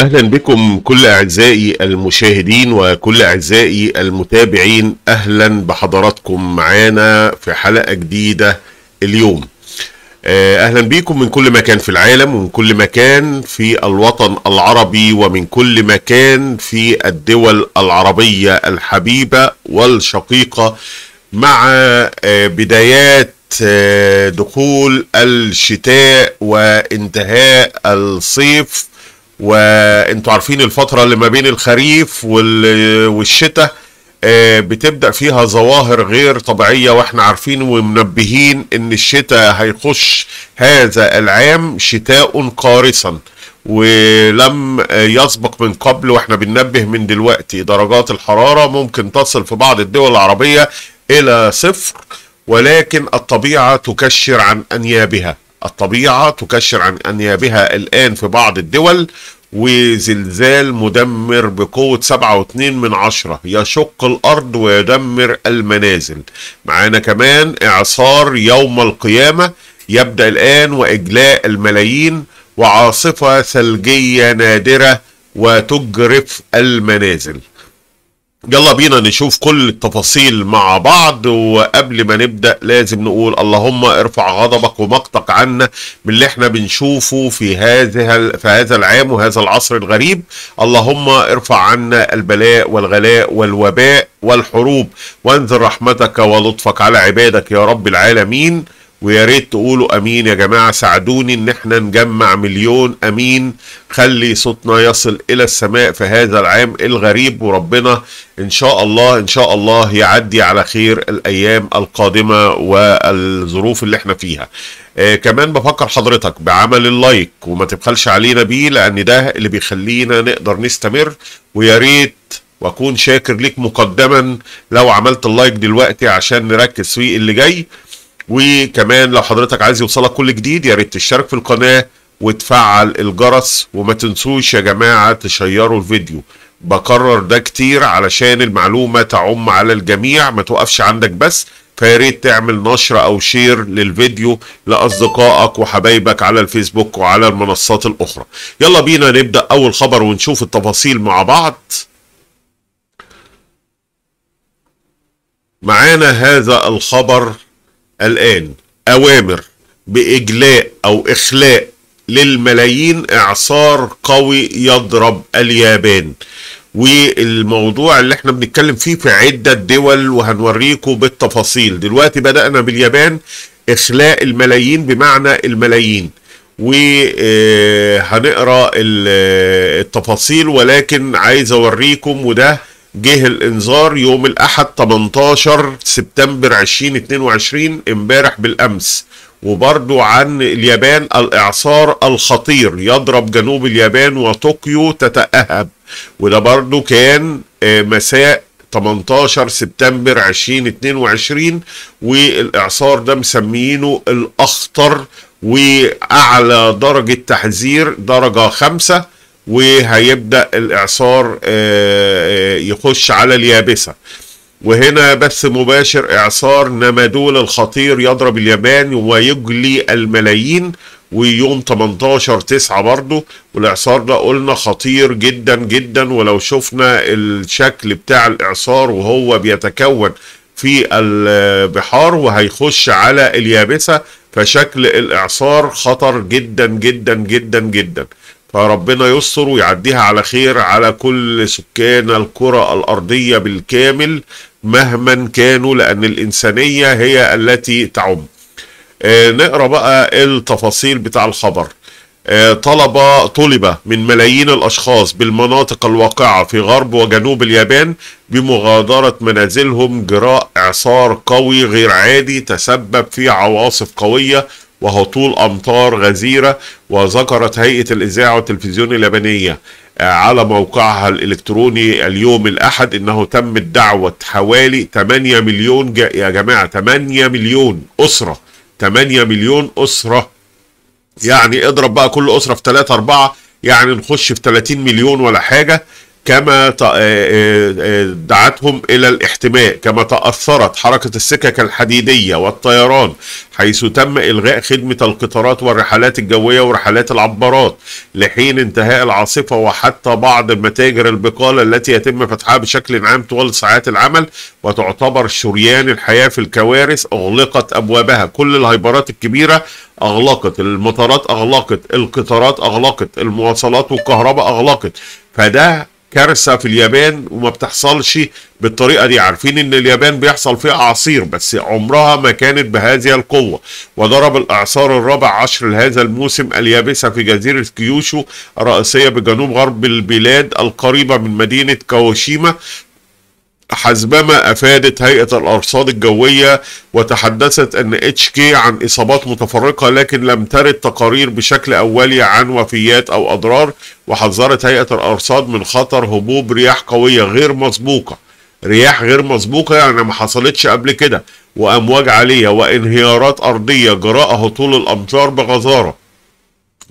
اهلا بكم كل اعزائي المشاهدين وكل اعزائي المتابعين اهلا بحضراتكم معانا في حلقه جديده اليوم آه، اهلا بكم من كل مكان في العالم ومن كل مكان في الوطن العربي ومن كل مكان في الدول العربيه الحبيبه والشقيقه مع آه، بدايات آه، دخول الشتاء وانتهاء الصيف وانتوا عارفين الفترة اللي ما بين الخريف والشتاء آه، بتبدأ فيها ظواهر غير طبيعية واحنا عارفين ومنبهين ان الشتاء هيخش هذا العام شتاء قارصا ولم يسبق من قبل واحنا بننبه من دلوقتي درجات الحرارة ممكن تصل في بعض الدول العربية الى صفر ولكن الطبيعة تكشر عن انيابها الطبيعة تكشر عن أنيابها الآن في بعض الدول وزلزال مدمر بقوة 7.2 من عشرة يشق الأرض ويدمر المنازل معانا كمان إعصار يوم القيامة يبدأ الآن وإجلاء الملايين وعاصفة ثلجية نادرة وتجرف المنازل يلا بينا نشوف كل التفاصيل مع بعض وقبل ما نبدأ لازم نقول اللهم ارفع غضبك ومقتك عنا من اللي احنا بنشوفه في هذا في هذا العام وهذا العصر الغريب اللهم ارفع عنا البلاء والغلاء والوباء والحروب وانزل رحمتك ولطفك على عبادك يا رب العالمين ويا ريت تقولوا امين يا جماعه ساعدوني ان احنا نجمع مليون امين خلي صوتنا يصل الى السماء في هذا العام الغريب وربنا ان شاء الله ان شاء الله يعدي على خير الايام القادمه والظروف اللي احنا فيها آه كمان بفكر حضرتك بعمل اللايك وما تبخلش علينا بيه لان ده اللي بيخلينا نقدر نستمر ويا ريت واكون شاكر ليك مقدما لو عملت اللايك دلوقتي عشان نركز في اللي جاي وكمان لو حضرتك عايز يوصلك كل جديد يا ريت تشترك في القناه وتفعل الجرس وما تنسوش يا جماعه تشيروا الفيديو بكرر ده كتير علشان المعلومه تعم على الجميع ما توقفش عندك بس فياريت تعمل نشر او شير للفيديو لاصدقائك وحبايبك على الفيسبوك وعلى المنصات الاخرى يلا بينا نبدا اول خبر ونشوف التفاصيل مع بعض معانا هذا الخبر الآن أوامر بإجلاء أو إخلاء للملايين إعصار قوي يضرب اليابان والموضوع اللي احنا بنتكلم فيه في عدة دول وهنوريكم بالتفاصيل دلوقتي بدأنا باليابان إخلاء الملايين بمعنى الملايين وهنقرا التفاصيل ولكن عايز اوريكم وده جه الانذار يوم الاحد 18 سبتمبر 2022 امبارح بالامس وبرضو عن اليابان الإعصار الخطير يضرب جنوب اليابان وطوكيو تتأهب وده برضو كان آه، مساء 18 سبتمبر 2022 والإعصار ده مسمينه الأخطر وأعلى درجة تحذير درجة خمسة وهيبدا الاعصار آه، آه، يخش على اليابسه وهنا بث مباشر اعصار نمدول الخطير يضرب اليابان ويجلي الملايين ويوم 18 تسعة برضه والاعصار ده قلنا خطير جدا جدا ولو شفنا الشكل بتاع الاعصار وهو بيتكون في البحار وهيخش على اليابسه فشكل الاعصار خطر جدا جدا جدا جدا فربنا يستر ويعديها على خير على كل سكان الكرة الأرضية بالكامل مهما كانوا لأن الإنسانية هي التي تعم آه نقرأ بقى التفاصيل بتاع الخبر آه طلب طلبة من ملايين الأشخاص بالمناطق الواقعة في غرب وجنوب اليابان بمغادرة منازلهم جراء إعصار قوي غير عادي تسبب في عواصف قوية وهطول أمطار غزيرة وذكرت هيئة الإذاعة والتلفزيون اللبنية آه، على موقعها الإلكتروني اليوم الأحد أنه تمت دعوة حوالي 8 مليون جا يا جماعة 8 مليون أسرة 8 مليون أسرة يعني اضرب بقى كل أسرة في 3 4 يعني نخش في 30 مليون ولا حاجة كما آه، آه، آه، دعتهم إلى الاحتماء كما تأثرت حركة السكك الحديدية والطيران حيث تم إلغاء خدمة القطارات والرحلات الجوية ورحلات العبارات لحين انتهاء العاصفة وحتى بعض متاجر البقالة التي يتم فتحها بشكل عام طوال ساعات العمل وتعتبر شريان الحياة في الكوارث أغلقت أبوابها كل الهايبرات الكبيرة أغلقت المطارات أغلقت القطارات أغلقت المواصلات والكهرباء أغلقت فده كارثه في اليابان وما بتحصلش بالطريقه دي عارفين ان اليابان بيحصل فيها اعاصير آه. بس عمرها ما كانت بهذه القوه وضرب الاعصار الرابع عشر لهذا الموسم اليابسه في جزيره كيوشو الرئيسيه بجنوب غرب البلاد القريبه من مدينه كاوشيما حسبما أفادت هيئة الأرصاد الجوية وتحدثت أن اتش كي عن إصابات متفرقة لكن لم ترد تقارير بشكل أولي عن وفيات أو أضرار وحذرت هيئة الأرصاد من خطر هبوب رياح قوية غير مسبوقة رياح غير مسبوقة يعني ما حصلتش قبل كده وأمواج عالية وانهيارات أرضية جراء هطول الأمطار بغزارة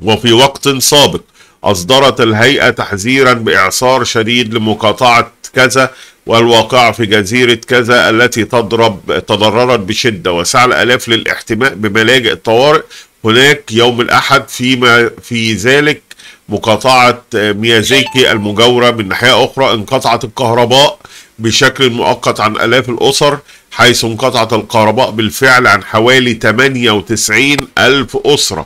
وفي وقت سابق أصدرت الهيئة تحذيرا بإعصار شديد لمقاطعة كذا والواقعة في جزيرة كذا التي تضرب تضررت بشدة وسعى الآلاف للاحتماء بملاجئ الطوارئ هناك يوم الأحد فيما في ذلك مقاطعة ميازيكي المجاورة من ناحية أخرى انقطعت الكهرباء بشكل مؤقت عن آلاف الأسر حيث انقطعت الكهرباء بالفعل عن حوالي 98 ألف أسرة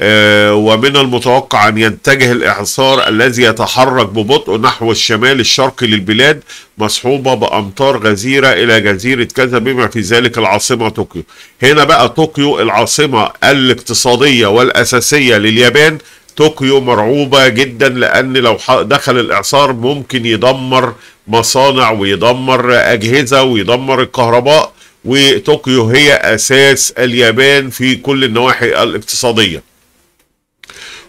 آه، ومن المتوقع أن يتجه الإعصار الذي يتحرك ببطء نحو الشمال الشرقي للبلاد مصحوبة بأمطار غزيرة إلى جزيرة كذا بما في ذلك العاصمة طوكيو هنا بقى طوكيو العاصمة الاقتصادية والأساسية لليابان طوكيو مرعوبة جدا لأن لو دخل الإعصار ممكن يدمر مصانع ويدمر أجهزة ويدمر الكهرباء وطوكيو هي أساس اليابان في كل النواحي الاقتصادية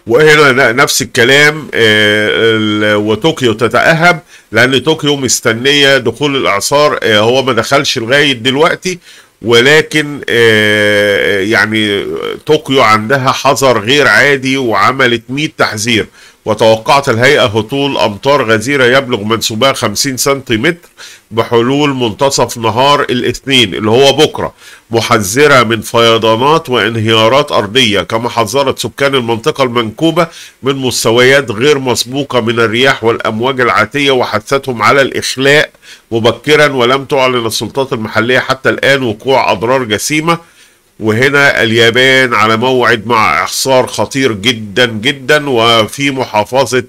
وهنا نفس الكلام آه، وطوكيو تتأهب لأن طوكيو مستنية دخول الإعصار آه، هو ما دخلش لغاية دلوقتي ولكن آه، يعني طوكيو عندها حذر غير عادي وعملت 100 تحذير وتوقعت الهيئة هطول أمطار غزيرة يبلغ منسوبها 50 سنتيمتر بحلول منتصف نهار الاثنين اللي هو بكرة محذرة من فيضانات وانهيارات أرضية كما حذرت سكان المنطقة المنكوبة من مستويات غير مسبوقة من الرياح والأمواج العاتية وحثتهم على الإخلاء مبكرا ولم تعلن السلطات المحلية حتى الآن وقوع أضرار جسيمة وهنا اليابان على موعد مع إحصار خطير جدا جدا وفي محافظة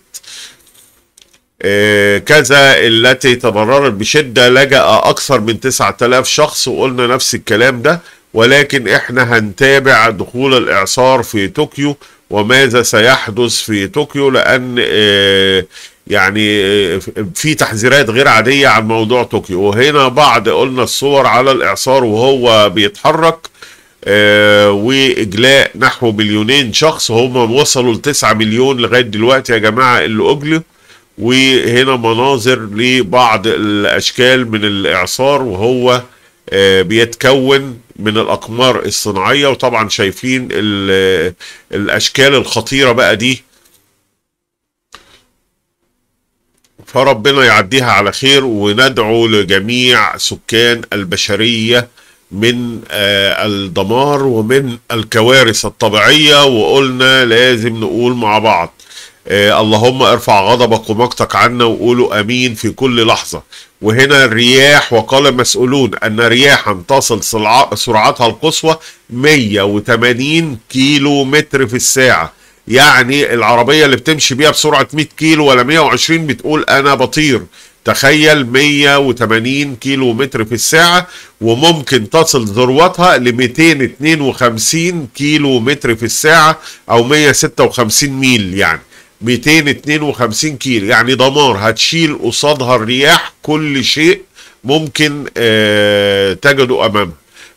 آه، كذا التي تضررت بشدة لجأ أكثر من 9000 شخص وقلنا نفس الكلام ده ولكن احنا هنتابع دخول الإعصار في طوكيو وماذا سيحدث في طوكيو لأن آه، يعني آه، في تحذيرات غير عادية عن موضوع طوكيو وهنا بعض قلنا الصور على الإعصار وهو بيتحرك آه واجلاء نحو مليونين شخص هم وصلوا لتسعة 9 مليون لغايه دلوقتي يا جماعه اللي اجلوا وهنا مناظر لبعض الاشكال من الاعصار وهو آه بيتكون من الاقمار الصناعيه وطبعا شايفين الاشكال الخطيره بقى دي فربنا يعديها على خير وندعو لجميع سكان البشريه من آه، الدمار ومن الكوارث الطبيعية وقلنا لازم نقول مع بعض آه، اللهم ارفع غضبك ومقتك عنا وقولوا امين في كل لحظه وهنا الرياح وقال مسؤولون ان رياحا تصل سرعتها القصوى 180 كيلو متر في الساعه يعني العربيه اللي بتمشي بيها بسرعه 100 كيلو ولا 120 بتقول انا بطير تخيل 180 كيلو متر في الساعة وممكن تصل ذروتها ل 252 كيلو متر في الساعة أو 156 ميل يعني 252 كيلو يعني دمار هتشيل قصادها الرياح كل شيء ممكن آه، تجده أمامها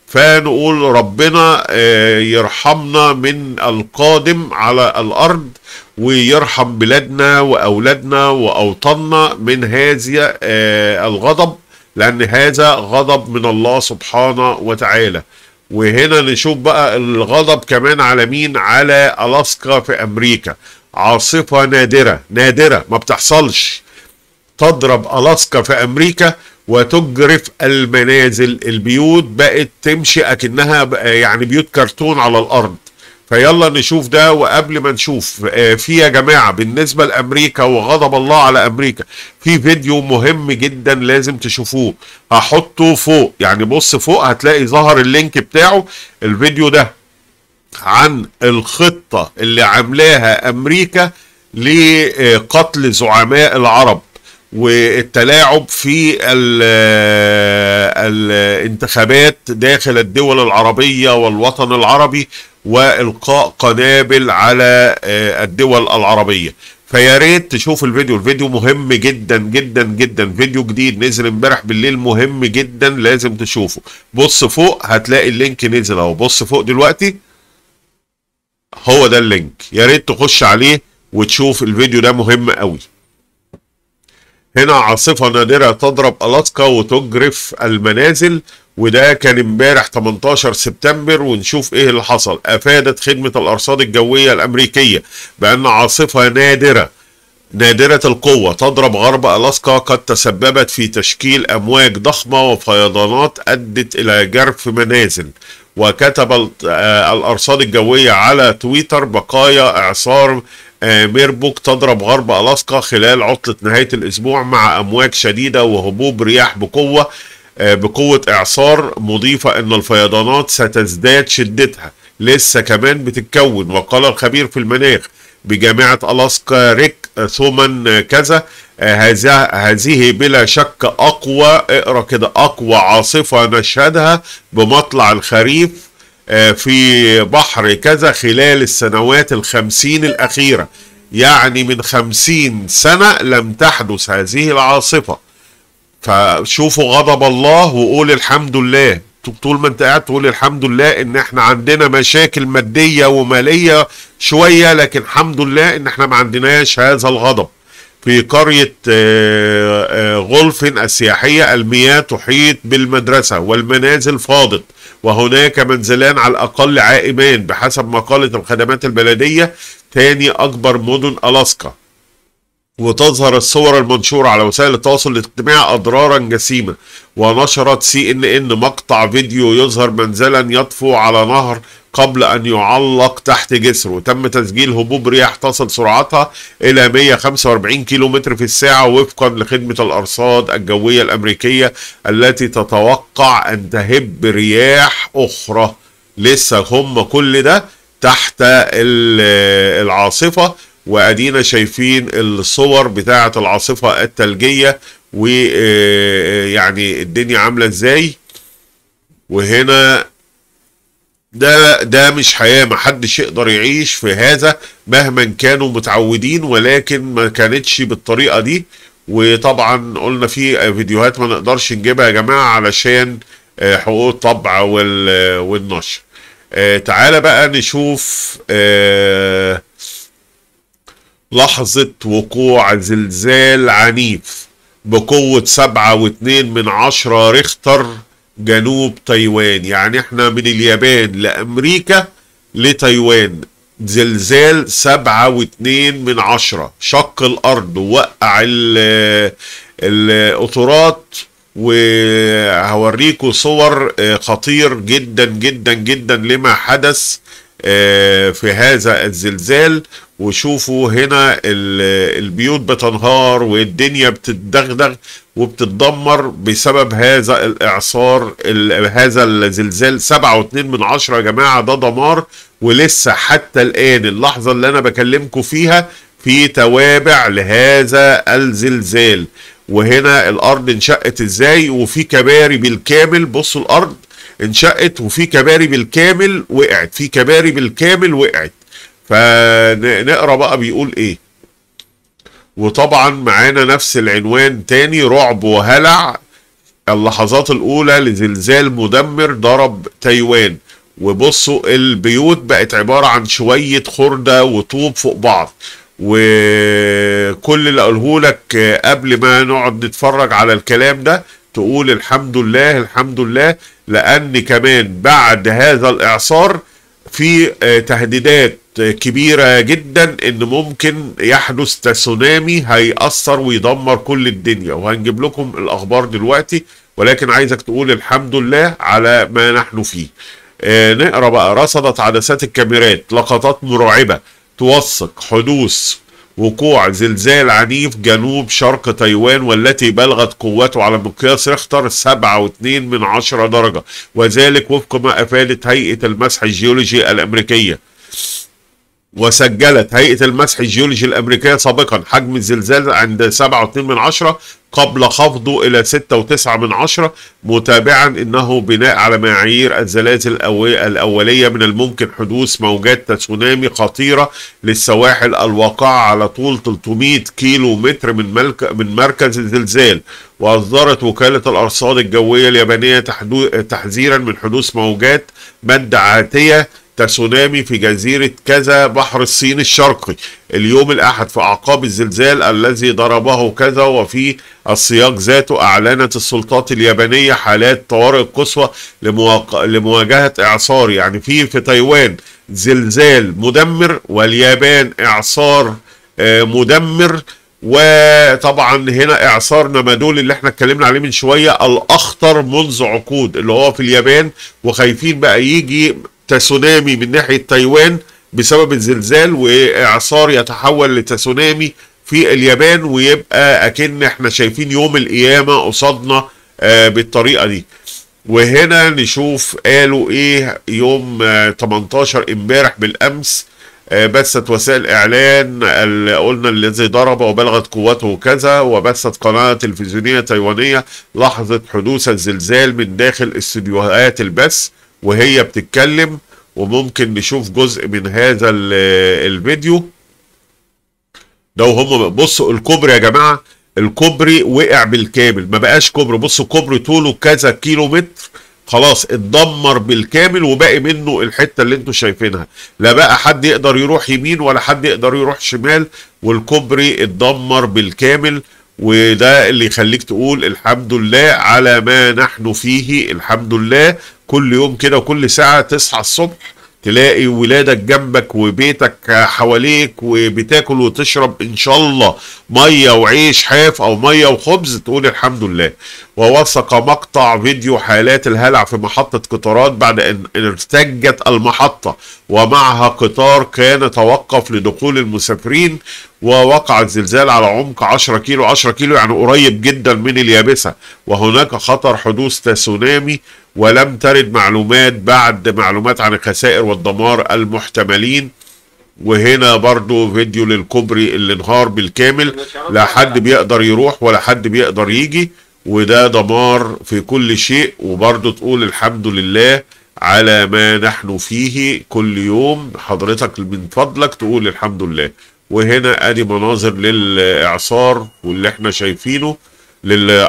فنقول ربنا آه، يرحمنا من القادم على الأرض ويرحم بلادنا وأولادنا وأوطاننا من هذه آه، الغضب لأن هذا غضب من الله سبحانه وتعالى وهنا نشوف بقى الغضب كمان على مين على ألاسكا في أمريكا عاصفة نادرة نادرة ما بتحصلش تضرب ألاسكا في أمريكا وتجرف المنازل البيوت بقت تمشي أكنها يعني بيوت كرتون على الأرض فيلا نشوف ده وقبل ما نشوف آه، في يا جماعه بالنسبه لامريكا وغضب الله على امريكا في فيديو مهم جدا لازم تشوفوه هحطه فوق يعني بص فوق هتلاقي ظهر اللينك بتاعه الفيديو ده عن الخطه اللي عاملاها امريكا لقتل زعماء العرب والتلاعب في آه، الانتخابات داخل الدول العربية والوطن العربي والقاء قنابل على آه، الدول العربيه فيا ريت تشوف الفيديو الفيديو مهم جدا جدا جدا فيديو جديد نزل امبارح بالليل مهم جدا لازم تشوفه بص فوق هتلاقي اللينك نزل اهو بص فوق دلوقتي هو ده اللينك يا ريت تخش عليه وتشوف الفيديو ده مهم قوي هنا عاصفة نادرة تضرب ألاسكا وتجرف المنازل وده كان امبارح 18 سبتمبر ونشوف ايه اللي حصل افادت خدمه الارصاد الجويه الامريكيه بان عاصفه نادره نادرة القوة تضرب غرب ألاسكا قد تسببت في تشكيل أمواج ضخمة وفيضانات أدت إلى جرف منازل وكتب آه، الأرصاد الجوية على تويتر بقايا إعصار آه، ميربوك تضرب غرب ألاسكا خلال عطلة نهاية الأسبوع مع أمواج شديدة وهبوب رياح بقوة آه، بقوة إعصار مضيفة أن الفيضانات ستزداد شدتها لسه كمان بتتكون وقال الخبير في المناخ بجامعة ألاسكا ريك ثومان كذا آه، هذه بلا شك أقوى اقرأ كده أقوى عاصفة نشهدها بمطلع الخريف آه، في بحر كذا خلال السنوات الخمسين الأخيرة يعني من خمسين سنة لم تحدث هذه العاصفة فشوفوا غضب الله وقول الحمد لله طول ما انت قاعد تقول الحمد لله ان احنا عندنا مشاكل ماديه وماليه شويه لكن الحمد لله ان احنا ما عندناش هذا الغضب في قرية آه، آه، غلف السياحية المياه تحيط بالمدرسة والمنازل فاضت وهناك منزلان على الأقل عائمان بحسب مقالة الخدمات البلدية ثاني أكبر مدن ألاسكا وتظهر الصور المنشورة على وسائل التواصل الاجتماعي أضرارا جسيمة ونشرت سي إن إن مقطع فيديو يظهر منزلا يطفو على نهر قبل أن يعلق تحت جسر وتم تسجيل هبوب رياح تصل سرعتها إلى 145 كم في الساعة وفقا لخدمة الأرصاد الجوية الأمريكية التي تتوقع أن تهب رياح أخرى لسه هم كل ده تحت العاصفة وادينا شايفين الصور بتاعه العاصفه الثلجيه ويعني آه، آه، الدنيا عامله ازاي وهنا ده ده مش حياه ما حدش يقدر يعيش في هذا مهما كانوا متعودين ولكن ما كانتش بالطريقه دي وطبعا قلنا في فيديوهات ما نقدرش نجيبها يا جماعه علشان آه، حقوق الطبع والنشر تعالى بقى نشوف آه لحظة وقوع زلزال عنيف بقوة سبعة واتنين من عشرة ريختر جنوب تايوان يعني احنا من اليابان لأمريكا لتايوان زلزال سبعة واتنين من عشرة شق الأرض ووقع القطرات وهوريكم صور خطير جدا جدا جدا لما حدث آه، في هذا الزلزال وشوفوا هنا البيوت بتنهار والدنيا بتدغدغ وبتتدمر بسبب هذا الاعصار هذا الزلزال 7.2 من عشرة يا جماعه ده دمار ولسه حتى الان اللحظه اللي انا بكلمكم فيها في توابع لهذا الزلزال وهنا الارض انشقت ازاي وفي كباري بالكامل بصوا الارض انشقت وفي كباري بالكامل وقعت في كباري بالكامل وقعت فنقرا بقى بيقول ايه وطبعا معانا نفس العنوان تاني رعب وهلع اللحظات الاولى لزلزال مدمر ضرب تايوان وبصوا البيوت بقت عباره عن شويه خرده وطوب فوق بعض وكل اللي قاله لك قبل ما نقعد نتفرج على الكلام ده تقول الحمد لله الحمد لله لان كمان بعد هذا الاعصار في آه، تهديدات كبيرة جدا ان ممكن يحدث تسونامي هيأثر ويدمر كل الدنيا وهنجيب لكم الاخبار دلوقتي ولكن عايزك تقول الحمد لله على ما نحن فيه آه، نقرا بقى رصدت عدسات الكاميرات لقطات مرعبة توثق حدوث وقوع زلزال عنيف جنوب شرق تايوان والتي بلغت قوته على مقياس ريختر 7.2 من عشرة درجة وذلك وفق ما أفادت هيئة المسح الجيولوجي الأمريكية وسجلت هيئة المسح الجيولوجي الأمريكية سابقا حجم الزلزال عند 7.2 قبل خفضه إلى 6.9 متابعا أنه بناء على معايير الزلازل الأولية من الممكن حدوث موجات تسونامي خطيرة للسواحل الواقعة على طول 300 كيلو متر من, من مركز الزلزال وأصدرت وكالة الأرصاد الجوية اليابانية تحذيرا من حدوث موجات مادة عاتية تسونامي في جزيرة كذا بحر الصين الشرقي اليوم الأحد في أعقاب الزلزال الذي ضربه كذا وفي السياق ذاته أعلنت السلطات اليابانية حالات طوارئ قصوى لمواجهة إعصار يعني في في تايوان زلزال مدمر واليابان إعصار آه، مدمر وطبعا هنا اعصار نمادول اللي احنا اتكلمنا عليه من شويه الاخطر منذ عقود اللي هو في اليابان وخايفين بقى يجي تسونامي من ناحية تايوان بسبب الزلزال وإعصار يتحول لتسونامي في اليابان ويبقى أكن احنا شايفين يوم القيامة قصادنا آه، بالطريقة دي وهنا نشوف قالوا ايه يوم 18 آه، امبارح بالامس آه، بثت وسائل اعلان قلنا الذي ضرب وبلغت قوته كذا وبثت قناه تلفزيونيه تايوانيه لحظه حدوث الزلزال من داخل استديوهات البث وهي بتتكلم وممكن نشوف جزء من هذا الفيديو ده وهم بصوا الكوبري يا جماعه الكوبري وقع بالكامل ما بقاش كوبري بصوا كوبري طوله كذا كيلو متر خلاص اتدمر بالكامل وباقي منه الحته اللي انتم شايفينها لا بقى حد يقدر يروح يمين ولا حد يقدر يروح شمال والكوبري اتدمر بالكامل وده اللي يخليك تقول الحمد لله على ما نحن فيه الحمد لله كل يوم كده وكل ساعة تصحى الصبح تلاقي ولادك جنبك وبيتك حواليك وبتاكل وتشرب ان شاء الله ميه وعيش حاف او ميه وخبز تقول الحمد لله ووثق مقطع فيديو حالات الهلع في محطه قطارات بعد ان ارتجت المحطه ومعها قطار كان توقف لدخول المسافرين ووقع الزلزال على عمق 10 كيلو 10 كيلو يعني قريب جدا من اليابسه وهناك خطر حدوث تسونامي ولم ترد معلومات بعد معلومات عن الخسائر والدمار المحتملين وهنا برضو فيديو للكوبري اللي انهار بالكامل لا حد بيقدر يروح ولا حد بيقدر يجي وده دمار في كل شيء وبرضو تقول الحمد لله على ما نحن فيه كل يوم حضرتك من فضلك تقول الحمد لله وهنا ادي مناظر للاعصار واللي احنا شايفينه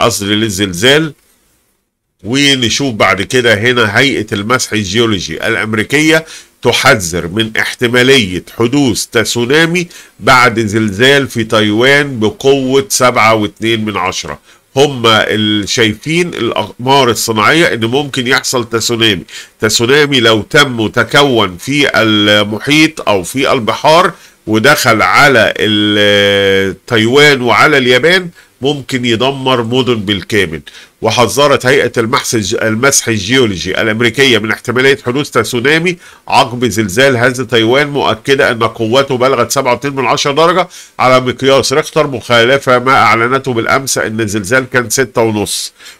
قصدي للزلزال ونشوف بعد كده هنا هيئة المسح الجيولوجي الأمريكية تحذر من احتمالية حدوث تسونامي بعد زلزال في تايوان بقوة 7.2 من عشرة هم شايفين الاقمار الصناعيه ان ممكن يحصل تسونامي تسونامي لو تم وتكون في المحيط او في البحار ودخل على تايوان وعلى اليابان ممكن يدمر مدن بالكامل وحذرت هيئة المحس المسح الجيولوجي الأمريكية من احتمالية حدوث تسونامي عقب زلزال هز تايوان مؤكدة أن قوته بلغت 7.2 درجة على مقياس ريختر مخالفة ما أعلنته بالأمس أن الزلزال كان 6.5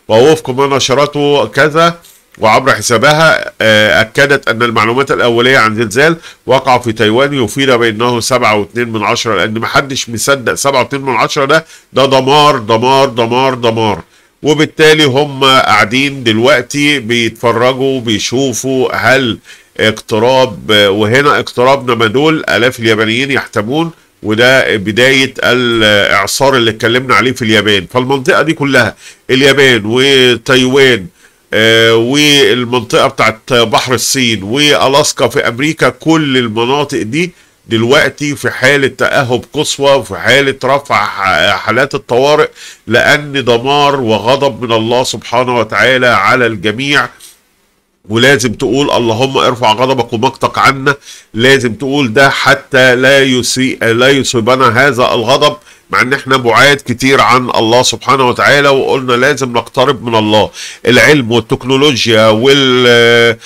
ووفق ما نشرته كذا وعبر حسابها آه، أكدت أن المعلومات الأولية عن زلزال وقع في تايوان يفيد بأنه 7.2 من عشرة لأن محدش مصدق 7.2 من عشرة ده ده دمار دمار دمار دمار وبالتالي هم قاعدين دلوقتي بيتفرجوا بيشوفوا هل اقتراب وهنا اقتراب نمدول آلاف اليابانيين يحتمون وده بداية الإعصار اللي اتكلمنا عليه في اليابان فالمنطقة دي كلها اليابان وتايوان آه، والمنطقه بتاعت بحر الصين والاسكا في امريكا كل المناطق دي دلوقتي في حالة تأهب قصوى وفي حالة رفع حالات الطوارئ لأن دمار وغضب من الله سبحانه وتعالى على الجميع ولازم تقول اللهم ارفع غضبك ومقتك عنا لازم تقول ده حتى لا يسيء لا يصيبنا هذا الغضب مع ان احنا بعاد كتير عن الله سبحانه وتعالى وقلنا لازم نقترب من الله العلم والتكنولوجيا وال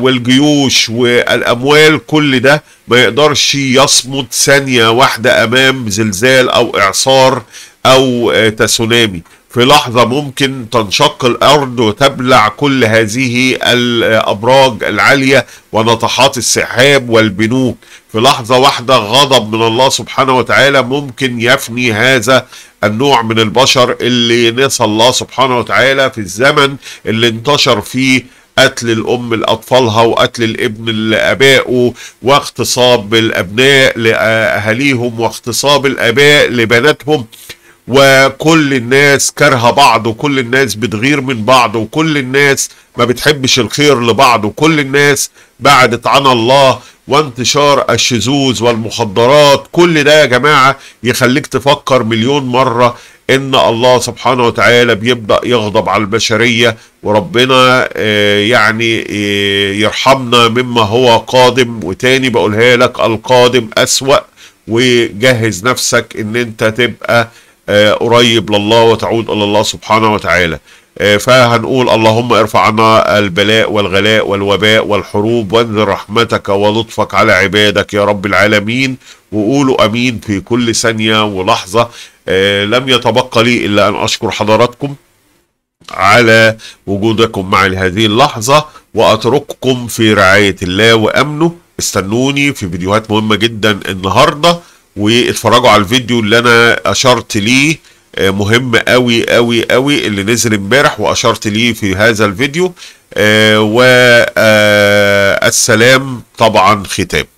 والجيوش والاموال كل ده ما يقدرش يصمد ثانيه واحده امام زلزال او اعصار أو تسونامي في لحظة ممكن تنشق الأرض وتبلع كل هذه الأبراج العالية ونطحات السحاب والبنوك في لحظة واحدة غضب من الله سبحانه وتعالى ممكن يفني هذا النوع من البشر اللي نسى الله سبحانه وتعالى في الزمن اللي انتشر فيه قتل الام لاطفالها وقتل الابن لابائه واغتصاب الابناء لاهاليهم واغتصاب الاباء لبناتهم وكل الناس كارهه بعض وكل الناس بتغير من بعض وكل الناس ما بتحبش الخير لبعض وكل الناس بعدت عن الله وانتشار الشذوذ والمخدرات كل ده يا جماعه يخليك تفكر مليون مره ان الله سبحانه وتعالى بيبدا يغضب على البشريه وربنا آه، يعني آه، يرحمنا مما هو قادم وتاني بقولها لك القادم اسوا وجهز نفسك ان انت تبقى آه، قريب لله وتعود الى الله سبحانه وتعالى آه، فهنقول اللهم ارفع عنا البلاء والغلاء والوباء والحروب وانزل رحمتك ولطفك على عبادك يا رب العالمين وقولوا امين في كل ثانيه ولحظه آه، لم يتبقى لي الا ان اشكر حضراتكم على وجودكم معي هذه اللحظه واترككم في رعايه الله وامنه استنوني في فيديوهات مهمه جدا النهارده واتفرجوا على الفيديو اللي انا اشرت ليه آه، مهم قوي قوي قوي اللي نزل امبارح واشرت ليه في هذا الفيديو آه، والسلام آه، طبعا ختام